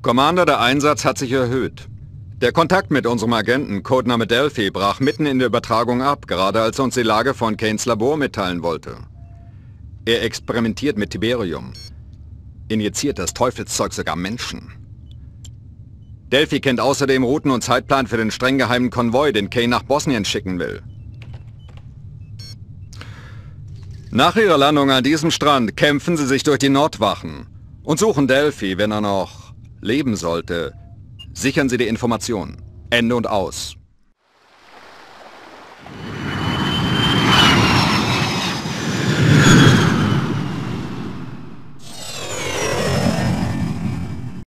Commander, der Einsatz hat sich erhöht. Der Kontakt mit unserem Agenten, Codename Delphi, brach mitten in der Übertragung ab, gerade als er uns die Lage von Kanes Labor mitteilen wollte. Er experimentiert mit Tiberium. Injiziert das Teufelszeug sogar Menschen. Delphi kennt außerdem Routen und Zeitplan für den streng geheimen Konvoi, den Kane nach Bosnien schicken will. Nach ihrer Landung an diesem Strand kämpfen sie sich durch die Nordwachen und suchen Delphi, wenn er noch leben sollte, sichern Sie die Information. Ende und aus.